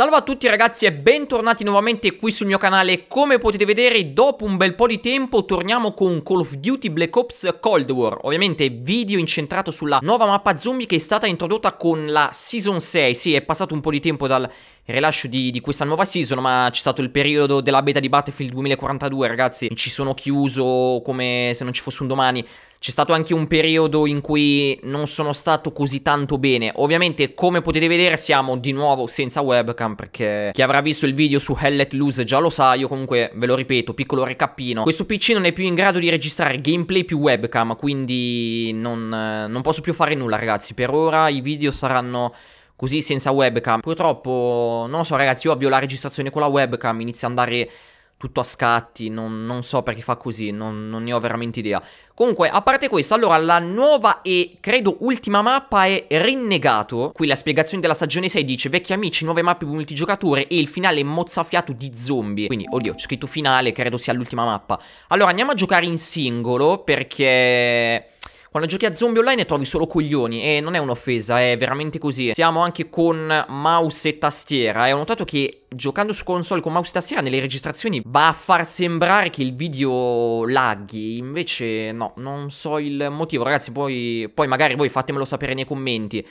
Salve a tutti ragazzi e bentornati nuovamente qui sul mio canale Come potete vedere dopo un bel po' di tempo torniamo con Call of Duty Black Ops Cold War Ovviamente video incentrato sulla nuova mappa zombie che è stata introdotta con la Season 6 Sì è passato un po' di tempo dal rilascio di, di, questa nuova season ma c'è stato il periodo della beta di Battlefield 2042 ragazzi ci sono chiuso come se non ci fosse un domani c'è stato anche un periodo in cui non sono stato così tanto bene. Ovviamente, come potete vedere, siamo di nuovo senza webcam perché chi avrà visto il video su Hell Let Loose già lo sa. Io comunque ve lo ripeto, piccolo recappino. Questo PC non è più in grado di registrare gameplay più webcam, quindi non, non posso più fare nulla, ragazzi. Per ora i video saranno così senza webcam. Purtroppo, non lo so ragazzi, io avvio la registrazione con la webcam, inizia a andare tutto a scatti, non, non, so perché fa così, non, non ne ho veramente idea. Comunque, a parte questo, allora, la nuova e credo ultima mappa è Rinnegato. Qui la spiegazione della stagione 6 dice vecchi amici, nuove mappe multigiocatore e il finale mozzafiato di zombie. Quindi, oddio, scritto finale, credo sia l'ultima mappa. Allora, andiamo a giocare in singolo perché... Quando giochi a zombie online trovi solo coglioni e non è un'offesa, è veramente così. Siamo anche con mouse e tastiera e ho notato che giocando su console con mouse e tastiera nelle registrazioni va a far sembrare che il video laghi, invece no, non so il motivo. Ragazzi, poi, poi magari voi fatemelo sapere nei commenti.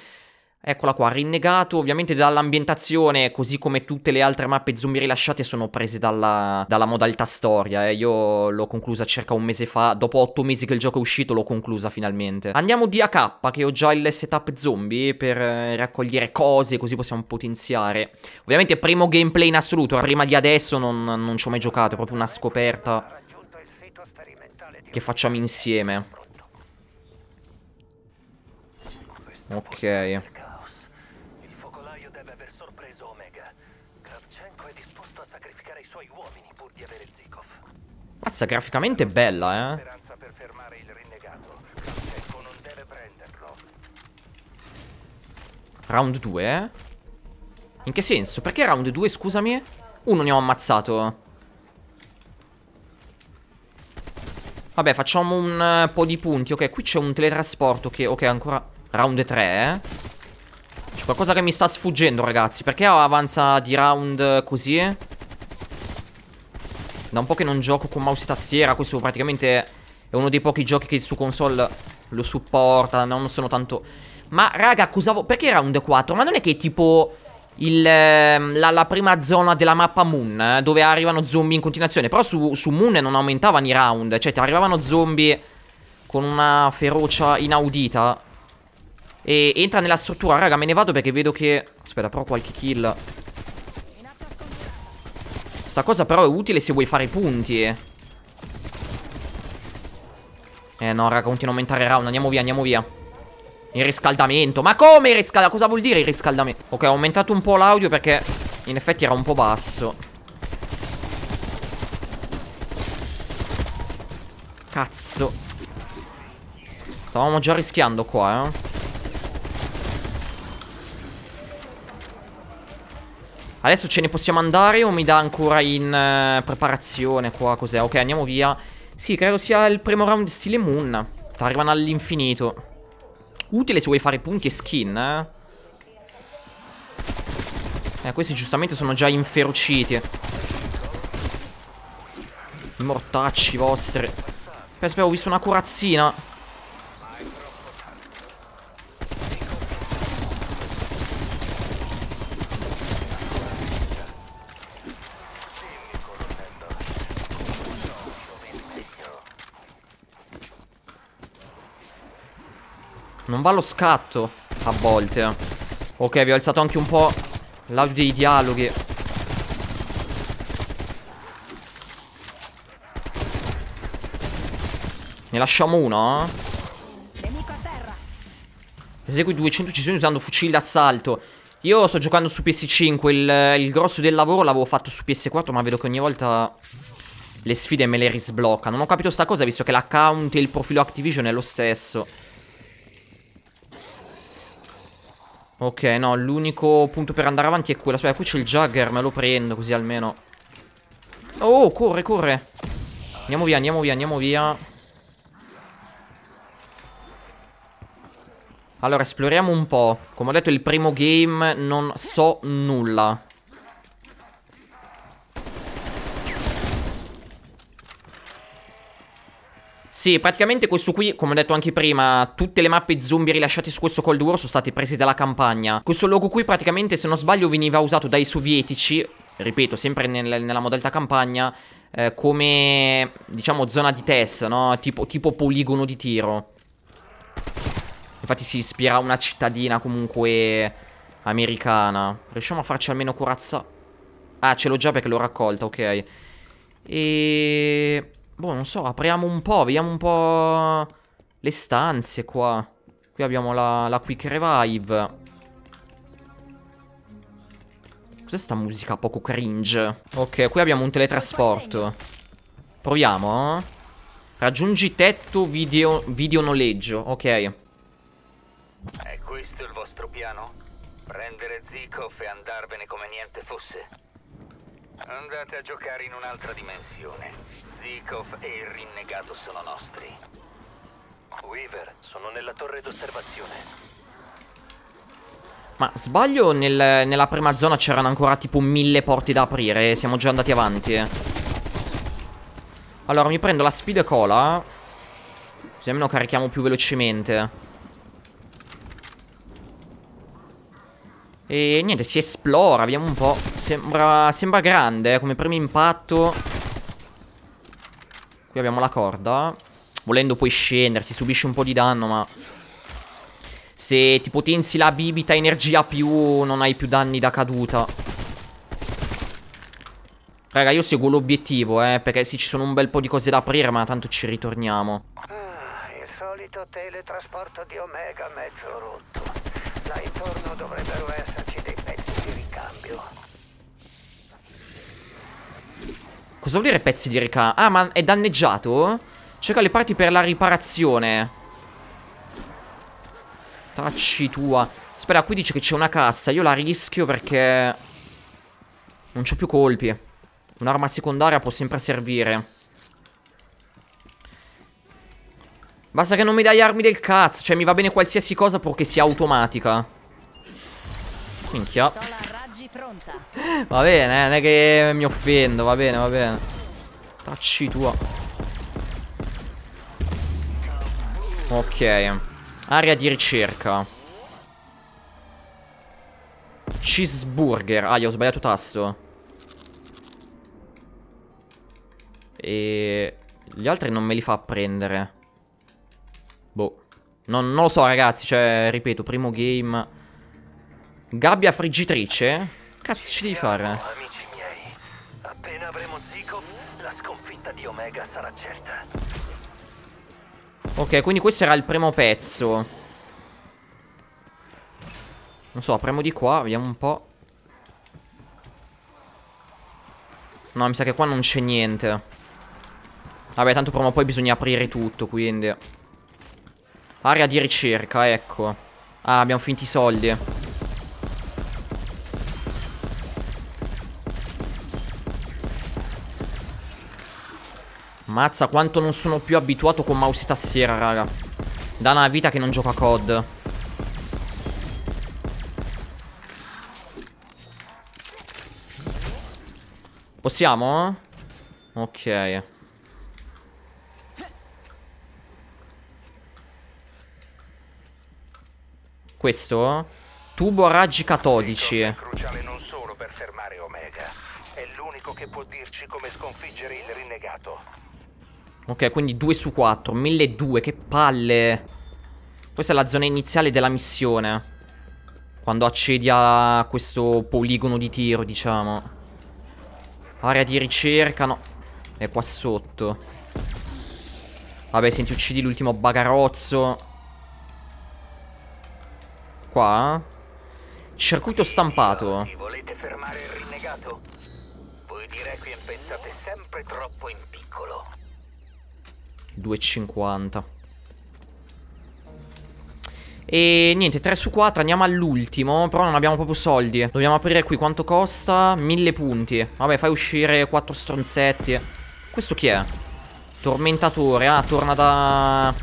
Eccola qua, rinnegato, ovviamente dall'ambientazione, così come tutte le altre mappe zombie rilasciate sono prese dalla, dalla modalità storia, eh. io l'ho conclusa circa un mese fa, dopo otto mesi che il gioco è uscito l'ho conclusa finalmente. Andiamo di AK, che ho già il setup zombie per eh, raccogliere cose, così possiamo potenziare. Ovviamente primo gameplay in assoluto, eh. prima di adesso non, non ci ho mai giocato, è proprio una scoperta che facciamo insieme. Ok. Mazza, graficamente è bella, eh. Round 2, eh? In che senso? Perché round 2, scusami? Uno ne ho ammazzato. Vabbè, facciamo un uh, po' di punti. Ok, qui c'è un teletrasporto che... Ok, ancora... Round 3, eh? C'è qualcosa che mi sta sfuggendo, ragazzi. Perché avanza di round così? Da un po' che non gioco con mouse e tastiera Questo praticamente è uno dei pochi giochi che su console lo supporta Non sono tanto... Ma raga, accusavo... Perché round 4? Ma non è che tipo... Il, ehm, la, la, prima zona della mappa Moon eh, Dove arrivano zombie in continuazione Però su, su Moon non aumentavano i round Cioè ti arrivavano zombie Con una ferocia inaudita E entra nella struttura Raga me ne vado perché vedo che Aspetta però qualche kill Sta cosa però è utile se vuoi fare i punti Eh no raga continua a aumentare il round Andiamo via andiamo via Il riscaldamento Ma come il riscaldamento? Cosa vuol dire il riscaldamento? Ok ho aumentato un po' l'audio perché in effetti era un po' basso Cazzo Stavamo già rischiando qua eh Adesso ce ne possiamo andare o mi dà ancora in eh, preparazione qua? Cos'è? Ok, andiamo via. Sì, credo sia il primo round stile Moon. Arrivano all'infinito. Utile se vuoi fare punti e skin, eh. Eh, questi giustamente sono già inferociti. Mortacci vostri. Aspetta, ho visto una corazzina. Non va lo scatto a volte. Ok, vi ho alzato anche un po' l'audio dei dialoghi. Ne lasciamo uno, eh? Esegui 200 uccisioni usando fucile d'assalto. Io sto giocando su PS5, il, il grosso del lavoro l'avevo fatto su PS4, ma vedo che ogni volta le sfide me le risbloccano. Non ho capito sta cosa, visto che l'account e il profilo Activision è lo stesso. Ok, no, l'unico punto per andare avanti è quello. Aspetta, qui c'è il Jugger, me lo prendo così almeno. Oh, corre, corre. Andiamo via, andiamo via, andiamo via. Allora, esploriamo un po'. Come ho detto, il primo game non so nulla. Sì, praticamente questo qui, come ho detto anche prima, tutte le mappe zombie rilasciate su questo Cold War sono state prese dalla campagna. Questo logo qui praticamente, se non sbaglio, veniva usato dai sovietici, ripeto, sempre nel, nella modalità campagna, eh, come, diciamo, zona di test, no? Tipo, tipo poligono di tiro. Infatti si ispira a una cittadina comunque americana. Riusciamo a farci almeno corazza... Ah, ce l'ho già perché l'ho raccolta, ok. E... Boh, non so, apriamo un po', vediamo un po' le stanze qua. Qui abbiamo la, la Quick Revive. Cos'è sta musica poco cringe? Ok, qui abbiamo un teletrasporto. Proviamo. Eh. Raggiungi tetto video, video noleggio. Ok. È questo il vostro piano? Prendere Zikov e andarvene come niente fosse? Andate a giocare in un'altra dimensione. Zikov e il rinnegato sono nostri. Weaver, sono nella torre d'osservazione. Ma sbaglio nel, nella prima zona c'erano ancora tipo mille porti da aprire eh? Siamo già andati avanti eh. Allora mi prendo la speed cola Così almeno carichiamo più velocemente E niente, si esplora, vediamo un po' Sembra, sembra grande eh, come primo impatto Qui abbiamo la corda. Volendo puoi scendere, si subisce un po' di danno, ma... Se ti potenzi la bibita energia più, non hai più danni da caduta. Raga, io seguo l'obiettivo, eh, perché sì, ci sono un bel po' di cose da aprire, ma tanto ci ritorniamo. Ah, il solito teletrasporto di Omega mezzo rotto. Là intorno dovrebbero esserci dei pezzi di ricambio. Cosa vuol dire pezzi di ricam... Ah, ma è danneggiato? Cerca le parti per la riparazione. Tacci tua. Aspetta, qui dice che c'è una cassa. Io la rischio perché... Non c'ho più colpi. Un'arma secondaria può sempre servire. Basta che non mi dai armi del cazzo Cioè mi va bene qualsiasi cosa purché sia automatica Minchia Pronta. Va bene, eh, non è che mi offendo, va bene, va bene. Tacci tua. Ok. Area di ricerca. Cheeseburger. Ah, io ho sbagliato tasto. E... Gli altri non me li fa prendere. Boh. Non, non lo so, ragazzi. Cioè, ripeto, primo game... Gabbia friggitrice cazzo ci devi fare? Amici miei, appena avremo Zico, la sconfitta di Omega sarà certa. Ok, quindi questo era il primo pezzo. Non so, apriamo di qua, vediamo un po'. No, mi sa che qua non c'è niente. Vabbè, tanto prima o poi bisogna aprire tutto, quindi. Area di ricerca, ecco. Ah, abbiamo finiti i soldi. Mazza quanto non sono più abituato con mouse e tastiera, raga. Da una vita che non gioca a COD. Possiamo? Ok. Questo? Tubo a raggi catodici. È cruciale non solo per fermare Omega. È l'unico che può dirci come sconfiggere il rinnegato. Ok, quindi 2 su 4. 1200, che palle. Questa è la zona iniziale della missione. Quando accedi a questo poligono di tiro, diciamo. Area di ricerca, no. È qua sotto. Vabbè, senti, uccidi l'ultimo bagarozzo. Qua? Circuito stampato. volete fermare il rinnegato? Voi di Requiem pensate sempre troppo in 2,50. E niente, 3 su 4, andiamo all'ultimo Però non abbiamo proprio soldi Dobbiamo aprire qui, quanto costa? 1000 punti Vabbè, fai uscire 4 stronzetti Questo chi è? Tormentatore, ah, torna da...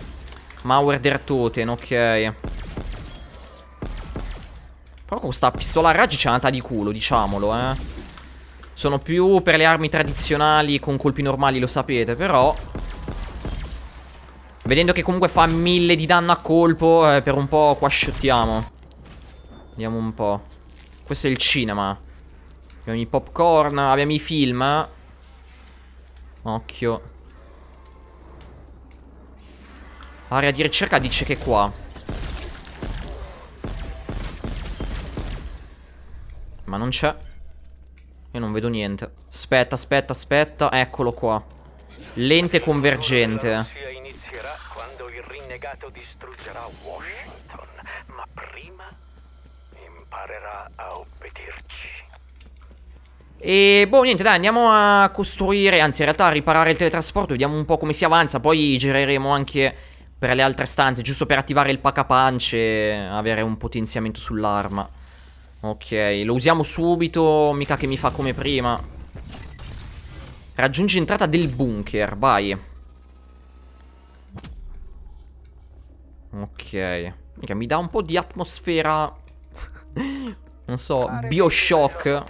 Mauer der Toten, ok Però con questa pistola a raggi c'è una ta' di culo, diciamolo, eh Sono più per le armi tradizionali con colpi normali, lo sapete, però Vedendo che comunque fa mille di danno a colpo, eh, per un po' qua shottiamo. Vediamo un po'. Questo è il cinema. Abbiamo i popcorn, abbiamo i film. Occhio. Area di ricerca dice che è qua. Ma non c'è. Io non vedo niente. Aspetta, aspetta, aspetta. Eccolo qua. Lente convergente renegato distruggerà Washington, ma prima imparerà a obbedirci. E boh, niente, dai, andiamo a costruire, anzi in realtà a riparare il teletrasporto, vediamo un po' come si avanza, poi gireremo anche per le altre stanze, giusto per attivare il pack-a-punch e avere un potenziamento sull'arma. Ok, lo usiamo subito, mica che mi fa come prima. Raggiunge entrata del bunker, vai. Ok. Mica, mi dà un po' di atmosfera... non so, Bioshock.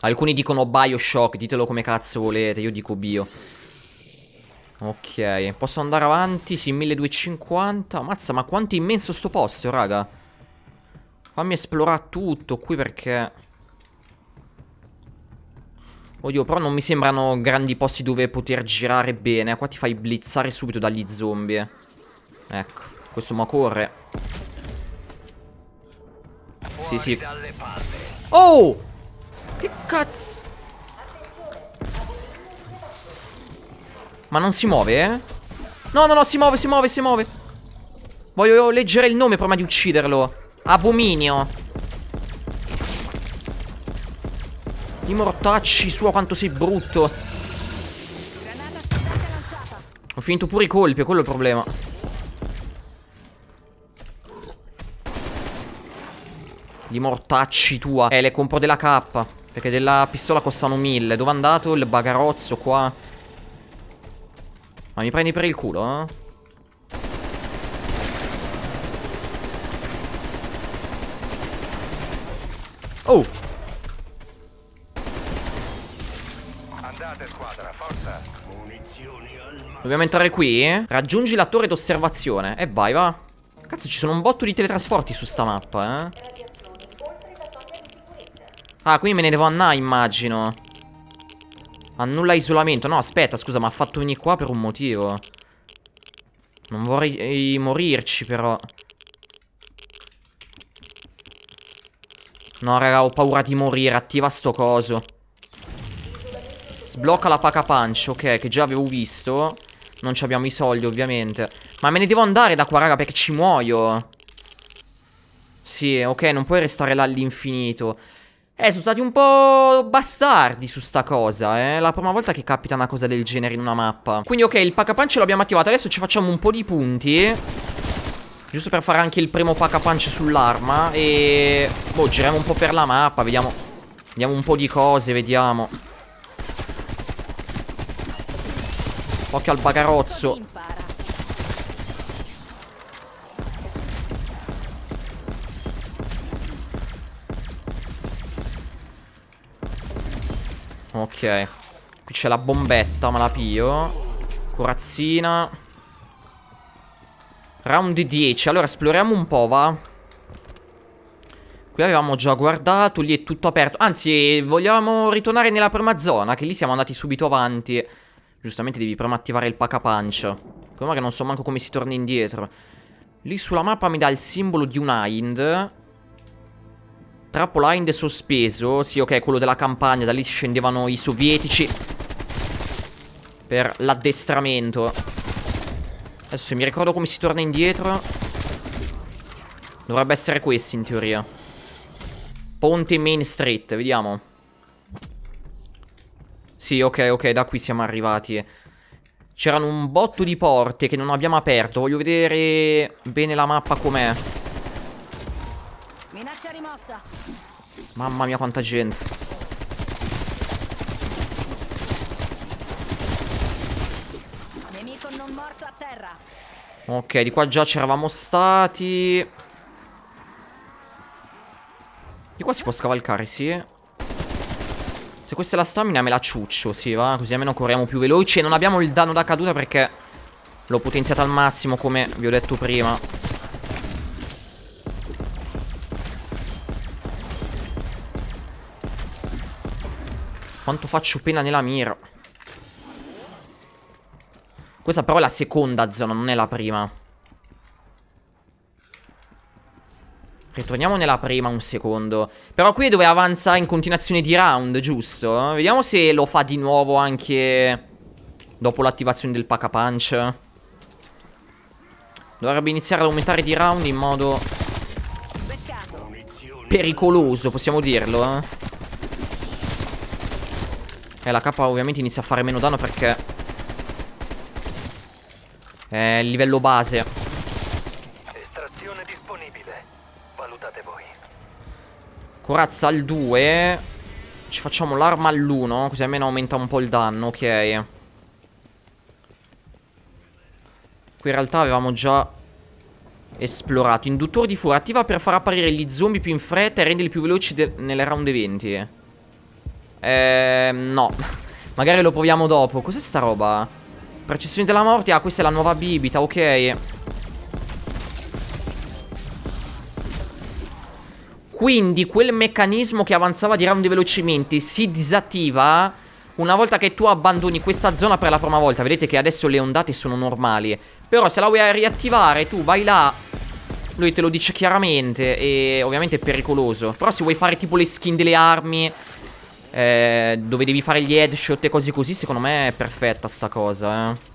Alcuni dicono Bioshock, ditelo come cazzo volete, io dico Bio. Ok, posso andare avanti, sì, 1250. Mazza, ma quanto è immenso sto posto, raga. Fammi esplorare tutto qui perché... Oddio, però non mi sembrano grandi posti dove poter girare bene. Qua ti fai blizzare subito dagli zombie. Ecco, questo ma corre. Sì, sì. Oh! Che cazzo? Ma non si muove, eh? No, no, no, si muove, si muove, si muove. Voglio leggere il nome prima di ucciderlo. Abominio. I mortacci, suo quanto sei brutto. Ho finito pure i colpi, è quello il problema. Gli mortacci tua. Eh, le compro della K. Perché della pistola costano mille Dove è andato il bagarozzo qua? Ma mi prendi per il culo, eh? Oh! Dobbiamo entrare qui? Raggiungi la torre d'osservazione. E eh, vai, va. Cazzo, ci sono un botto di teletrasporti su sta mappa, eh. Ah, quindi me ne devo andare, immagino. Annulla isolamento. No, aspetta, scusa, ma ha fatto venire qua per un motivo. Non vorrei eh, morirci, però. No, raga, ho paura di morire. Attiva sto coso. Sblocca la paca punch, ok, che già avevo visto. Non abbiamo i soldi ovviamente Ma me ne devo andare da qua raga perché ci muoio Sì ok non puoi restare là all'infinito eh, sono stati un po' bastardi su sta cosa, eh. la prima volta che capita una cosa del genere in una mappa. Quindi, ok, il pack punch l'abbiamo attivato. Adesso ci facciamo un po' di punti. Giusto per fare anche il primo pack punch sull'arma. E... Boh, giriamo un po' per la mappa, vediamo... Vediamo un po' di cose, vediamo... Occhio al bagarozzo. Ok. Qui c'è la bombetta, ma la pio. Corazzina. Round 10. Allora, esploriamo un po', va? Qui avevamo già guardato, lì è tutto aperto. Anzi, vogliamo ritornare nella prima zona, che lì siamo andati subito avanti. Giustamente devi prima attivare il paca pancia. Come che non so manco come si torna indietro. Lì sulla mappa mi dà il simbolo di un hind. Trappola hind sospeso. Sì, ok, quello della campagna. Da lì scendevano i sovietici. Per l'addestramento. Adesso mi ricordo come si torna indietro. Dovrebbe essere questo in teoria. Ponte Main Street, vediamo. Sì, ok, ok, da qui siamo arrivati. C'erano un botto di porte che non abbiamo aperto. Voglio vedere bene la mappa com'è. Minaccia rimossa. Mamma mia quanta gente. Nemico non morto a terra. Ok, di qua già c'eravamo stati. Di qua si può scavalcare, sì. Se questa è la stamina me la ciuccio, sì, va? Così almeno corriamo più veloci e non abbiamo il danno da caduta perché l'ho potenziata al massimo come vi ho detto prima. Quanto faccio pena nella mira. Questa però è la seconda zona, non è la prima. Ritorniamo nella prima un secondo. Però qui è dove avanza in continuazione di round, giusto? Vediamo se lo fa di nuovo anche dopo l'attivazione del pack a punch. Dovrebbe iniziare ad aumentare di round in modo pericoloso, possiamo dirlo. Eh? E la K ovviamente inizia a fare meno danno perché è il livello base. Corazza al 2 Ci facciamo l'arma all'1 Così almeno aumenta un po' il danno Ok Qui in realtà avevamo già esplorato Induttore di fuoco attiva per far apparire gli zombie più in fretta E renderli più veloci nelle round 20 Ehm no Magari lo proviamo dopo Cos'è sta roba? Precessione della morte Ah questa è la nuova bibita ok Quindi quel meccanismo che avanzava di round di velocemente si disattiva una volta che tu abbandoni questa zona per la prima volta. Vedete che adesso le ondate sono normali. Però se la vuoi riattivare tu vai là, lui te lo dice chiaramente e ovviamente è pericoloso. Però se vuoi fare tipo le skin delle armi eh, dove devi fare gli headshot e cose così, secondo me è perfetta sta cosa, eh.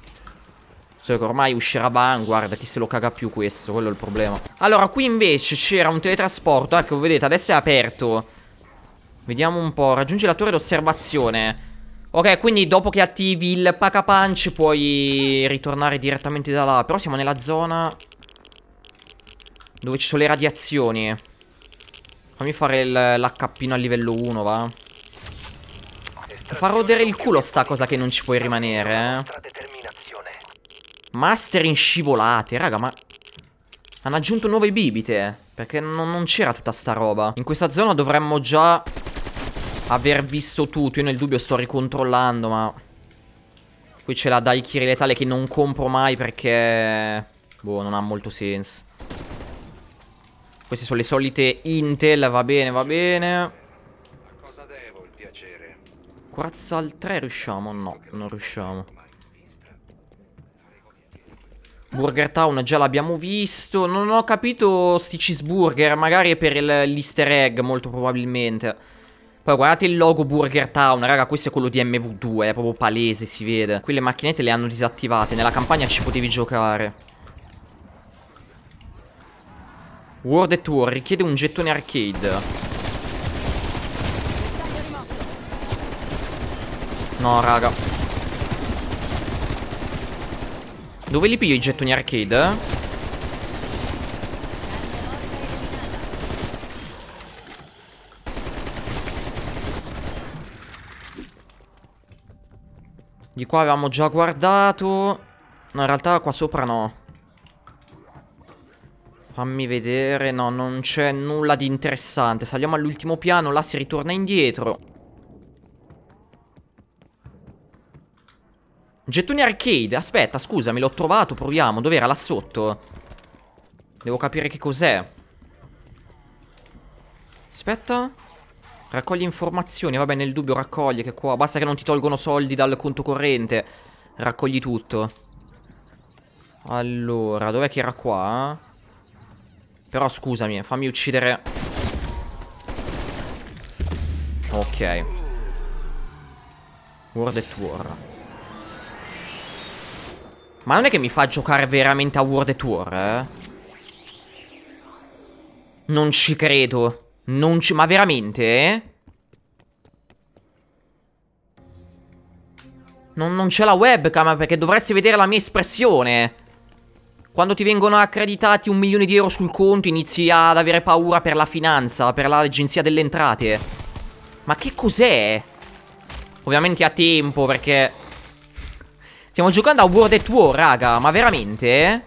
Solo cioè che ormai uscirà Vanguard, chi se lo caga più questo, quello è il problema. Allora, qui invece c'era un teletrasporto, ecco, vedete, adesso è aperto. Vediamo un po', raggiungi la torre d'osservazione. Ok, quindi dopo che attivi il paca punch puoi ritornare direttamente da là. Però siamo nella zona dove ci sono le radiazioni. Fammi fare l'HP a livello 1, va. Fa rodere il culo sta cosa che non ci puoi rimanere, eh. Master in scivolate, raga, ma... Hanno aggiunto nuove bibite, perché non, non c'era tutta sta roba. In questa zona dovremmo già aver visto tutto. Io nel dubbio sto ricontrollando, ma... Qui c'è la Daikiri letale che non compro mai perché... Boh, non ha molto senso. Queste sono le solite Intel, va bene, va bene. Corazza al 3 riusciamo? No, non riusciamo. Burger Town già l'abbiamo visto. Non ho capito sti cheeseburger, magari è per l'easter egg molto probabilmente. Poi guardate il logo Burger Town, raga, questo è quello di MV2, è proprio palese, si vede. Qui le macchinette le hanno disattivate, nella campagna ci potevi giocare. World at War richiede un gettone arcade. No, raga. Dove li piglio i gettoni arcade? Di qua avevamo già guardato No, in realtà qua sopra no Fammi vedere No, non c'è nulla di interessante Saliamo all'ultimo piano Là si ritorna indietro Gettoni arcade, aspetta, scusami, l'ho trovato, proviamo. Dov'era? Là sotto. Devo capire che cos'è. Aspetta. Raccogli informazioni, vabbè, nel dubbio raccogli, che qua... Basta che non ti tolgono soldi dal conto corrente. Raccogli tutto. Allora, dov'è che era qua? Però scusami, fammi uccidere... Ok. World at War. Ma non è che mi fa giocare veramente a World Tour, eh? Non ci credo. Non ci... Ma veramente, Non, non c'è la webcam perché dovresti vedere la mia espressione. Quando ti vengono accreditati un milione di euro sul conto inizi ad avere paura per la finanza, per l'agenzia delle entrate. Ma che cos'è? Ovviamente a tempo perché Stiamo giocando a World at War, raga Ma veramente?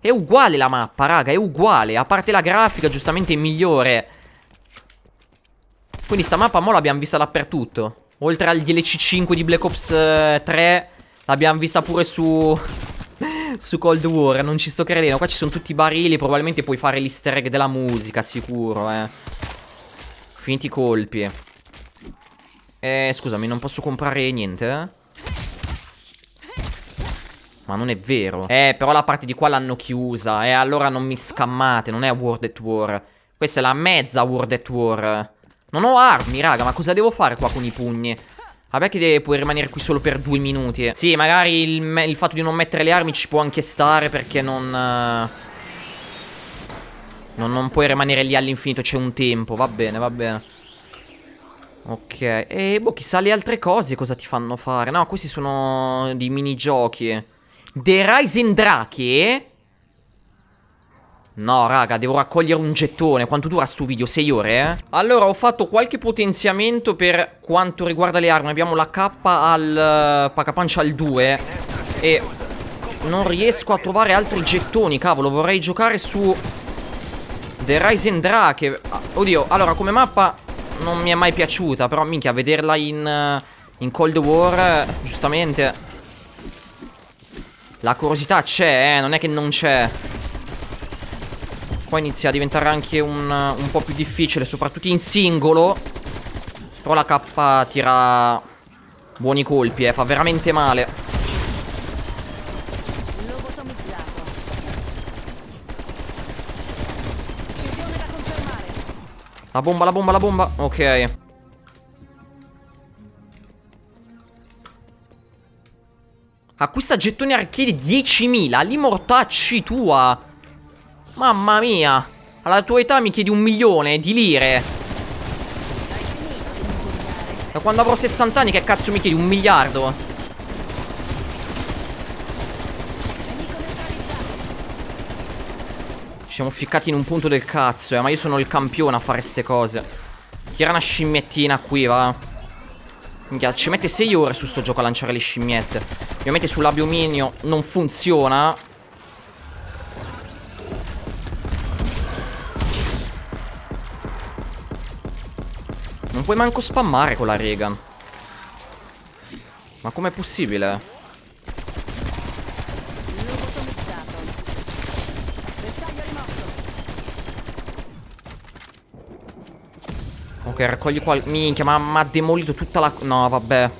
È uguale la mappa, raga È uguale A parte la grafica, giustamente è migliore Quindi sta mappa mo l'abbiamo vista dappertutto Oltre al DLC 5 di Black Ops 3 eh, L'abbiamo vista pure su... su Cold War Non ci sto credendo Qua ci sono tutti i barili Probabilmente puoi fare l'easter egg della musica, sicuro, eh Finiti i colpi Eh, scusami, non posso comprare niente, eh ma non è vero. Eh, però la parte di qua l'hanno chiusa, e eh, allora non mi scammate, non è World at War. Questa è la mezza World at War. Non ho armi, raga, ma cosa devo fare qua con i pugni? Vabbè che puoi rimanere qui solo per due minuti. Sì, magari il, il, fatto di non mettere le armi ci può anche stare perché non... Uh... Non, non, puoi rimanere lì all'infinito, c'è un tempo, va bene, va bene. Ok, e boh, chissà le altre cose cosa ti fanno fare. No, questi sono dei minigiochi. The Rising Drake? No, raga, devo raccogliere un gettone. Quanto dura sto video? 6 ore, eh? Allora, ho fatto qualche potenziamento per quanto riguarda le armi. Abbiamo la K al... Eh, Pacapancia al 2. E... Non riesco a trovare altri gettoni, cavolo. Vorrei giocare su... The Rising Drake. Oddio, allora, come mappa non mi è mai piaciuta. Però, minchia, vederla in... Eh, in Cold War, eh, giustamente... La curiosità c'è, eh, non è che non c'è. Qua inizia a diventare anche un, un, po' più difficile, soprattutto in singolo. Però la K tira buoni colpi, eh, fa veramente male. La bomba, la bomba, la bomba. Ok. Acquista gettoni arcade 10.000. L'immortacci tua. Mamma mia. Alla tua età mi chiedi un milione di lire. Da quando avrò 60 anni che cazzo mi chiedi? Un miliardo? Ci siamo ficcati in un punto del cazzo, eh. Ma io sono il campione a fare queste cose. Tira una scimmiettina qui, va. Minchia, ci mette 6 ore su sto gioco a lanciare le scimmiette. Ovviamente sull'abiominio non funziona. Non puoi manco spammare con la rega. Ma com'è possibile? Ok, raccogli qual... Minchia, ma ha demolito tutta la... No, vabbè.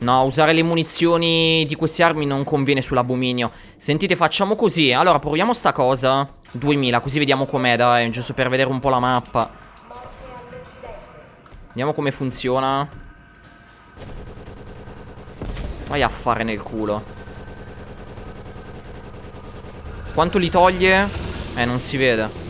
No, usare le munizioni di queste armi non conviene sull'abominio. Sentite, facciamo così. Allora, proviamo sta cosa. 2000, così vediamo com'è, dai. Giusto per vedere un po' la mappa. Vediamo come funziona. Vai a fare nel culo. Quanto li toglie? Eh, non si vede.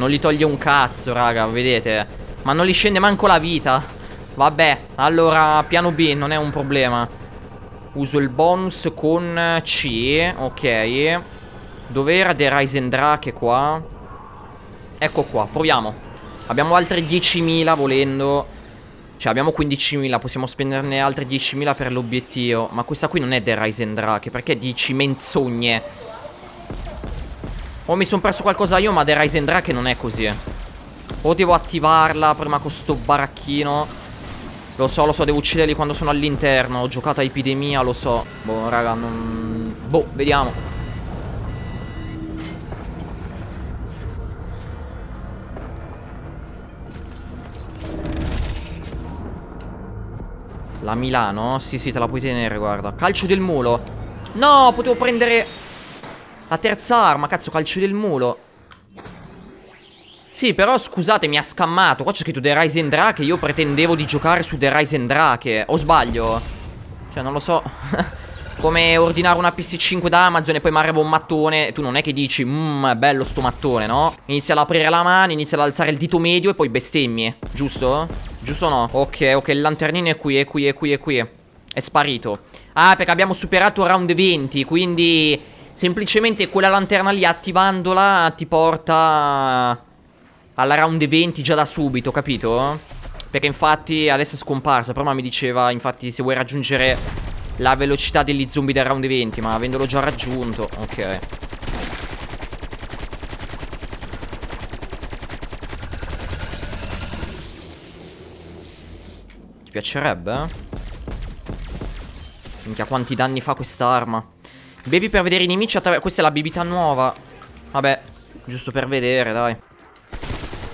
Non li toglie un cazzo, raga, vedete? Ma non li scende manco la vita. Vabbè, allora, piano B, non è un problema. Uso il bonus con C, ok. Dov'era The Rising Drake qua? Ecco qua, proviamo. Abbiamo altre 10.000 volendo. Cioè, abbiamo 15.000, possiamo spenderne altre 10.000 per l'obiettivo. Ma questa qui non è The Rising Drake, perché dici menzogne? Oh, mi sono perso qualcosa io, ma The Ryzen Drake non è così, eh. O devo attivarla prima con sto baracchino. Lo so, lo so, devo ucciderli quando sono all'interno. Ho giocato a epidemia, lo so. Boh, raga, non... Boh, vediamo. La Milano? Sì, sì, te la puoi tenere, guarda. Calcio del mulo. No, potevo prendere... La terza arma, cazzo, calcio del mulo. Sì, però scusate, mi ha scammato. Qua c'è scritto The Rise and Drake. Io pretendevo di giocare su The Rise and Drake. O sbaglio? Cioè, non lo so. Come ordinare una PS5 da Amazon e poi mi arriva un mattone. Tu non è che dici, mmm, è bello sto mattone, no? Inizia ad aprire la mano, inizia ad alzare il dito medio e poi bestemmi. Giusto? Giusto o no? Ok, ok, il lanternino è qui, è qui, è qui, è qui. È sparito. Ah, perché abbiamo superato round 20, quindi Semplicemente quella lanterna lì attivandola ti porta alla round 20 già da subito, capito? Perché infatti adesso è scomparsa, però mi diceva infatti se vuoi raggiungere la velocità degli zombie del round 20, ma avendolo già raggiunto, ok. Ti piacerebbe? Eh? Minchia quanti danni fa quest'arma. Bevi per vedere i nemici attraverso... Questa è la bibita nuova. Vabbè, giusto per vedere, dai.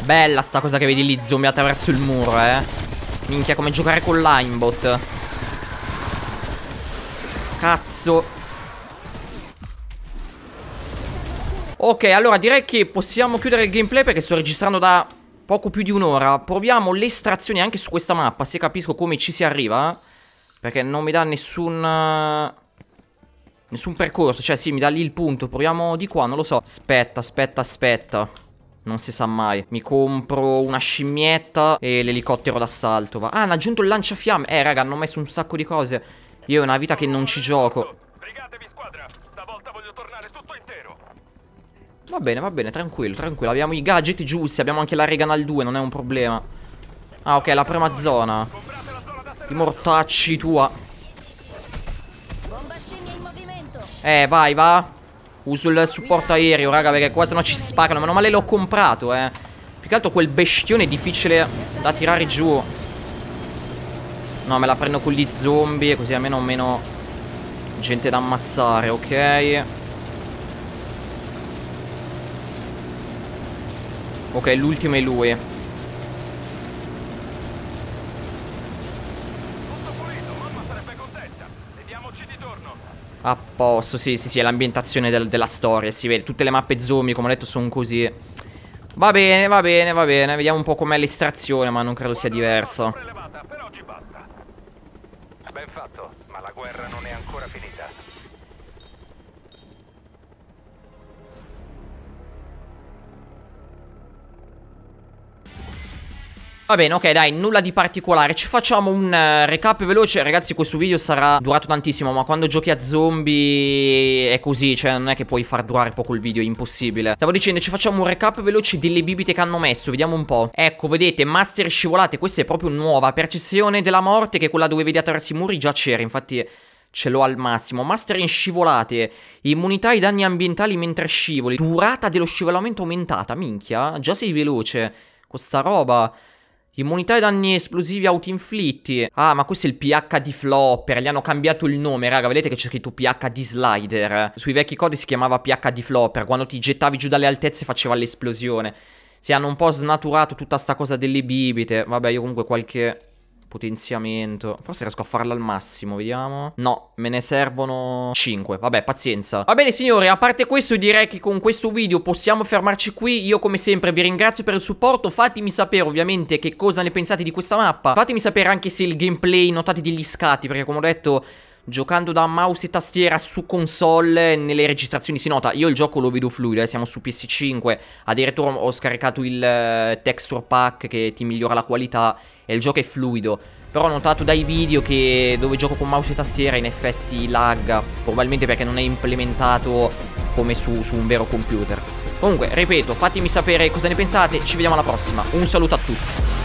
Bella sta cosa che vedi lì zombie attraverso il muro, eh. Minchia, come giocare con l'aimbot. Cazzo. Ok, allora direi che possiamo chiudere il gameplay perché sto registrando da poco più di un'ora. Proviamo le estrazioni anche su questa mappa, se capisco come ci si arriva. Eh. Perché non mi dà nessun... Nessun percorso, cioè sì, mi dà lì il punto Proviamo di qua, non lo so Aspetta, aspetta, aspetta non si sa mai Mi compro una scimmietta E l'elicottero d'assalto Ah hanno aggiunto il lanciafiamme Eh raga hanno messo un sacco di cose Io è una vita che non ci gioco Va bene va bene tranquillo tranquillo Abbiamo i gadget giusti Abbiamo anche la Reganal 2 non è un problema Ah ok la prima zona I mortacci tua eh, vai, va. Uso il supporto aereo, raga, perché qua sennò ci spaccano. Meno male l'ho comprato, eh. Più che altro quel bestione è difficile da tirare giù. No, me la prendo con gli zombie, così almeno ho meno gente da ammazzare, ok? Ok, l'ultimo è lui. A posto, sì, sì, sì, è l'ambientazione del, della storia, si vede. Tutte le mappe zombie, come ho detto, sono così. Va bene, va bene, va bene. Vediamo un po' com'è l'estrazione, ma non credo sia diverso. Ben fatto, ma la guerra non è Va bene, ok, dai, nulla di particolare. Ci facciamo un uh, recap veloce. Ragazzi, questo video sarà durato tantissimo, ma quando giochi a zombie è così, cioè non è che puoi far durare poco il video, è impossibile. Stavo dicendo, ci facciamo un recap veloce delle bibite che hanno messo, vediamo un po'. Ecco, vedete, Master Scivolate, questa è proprio nuova. Percezione della morte, che è quella dove vedi attraverso i muri, già c'era, infatti... Ce l'ho al massimo. Master in scivolate. Immunità ai danni ambientali mentre scivoli. Durata dello scivolamento aumentata. Minchia. Già sei veloce. Questa roba. Immunità ai danni esplosivi autoinflitti. Ah, ma questo è il PH di Flopper. Gli hanno cambiato il nome, raga. Vedete che c'è scritto PH di Slider. Sui vecchi codi si chiamava PH di Flopper. Quando ti gettavi giù dalle altezze faceva l'esplosione. Si hanno un po' snaturato tutta sta cosa delle bibite. Vabbè, io comunque qualche potenziamento. Forse riesco a farla al massimo, vediamo. No, me ne servono 5. Vabbè, pazienza. Va bene, signore, a parte questo direi che con questo video possiamo fermarci qui. Io come sempre vi ringrazio per il supporto. Fatemi sapere ovviamente che cosa ne pensate di questa mappa. Fatemi sapere anche se il gameplay notate degli scatti, perché come ho detto giocando da mouse e tastiera su console nelle registrazioni si nota io il gioco lo vedo fluido eh, siamo su PS5 addirittura ho scaricato il uh, texture pack che ti migliora la qualità e il gioco è fluido. Però ho notato dai video che dove gioco con mouse e tastiera in effetti lagga, probabilmente perché non è implementato come su, su un vero computer. Comunque, ripeto, fatemi sapere cosa ne pensate, ci vediamo alla prossima. Un saluto a tutti.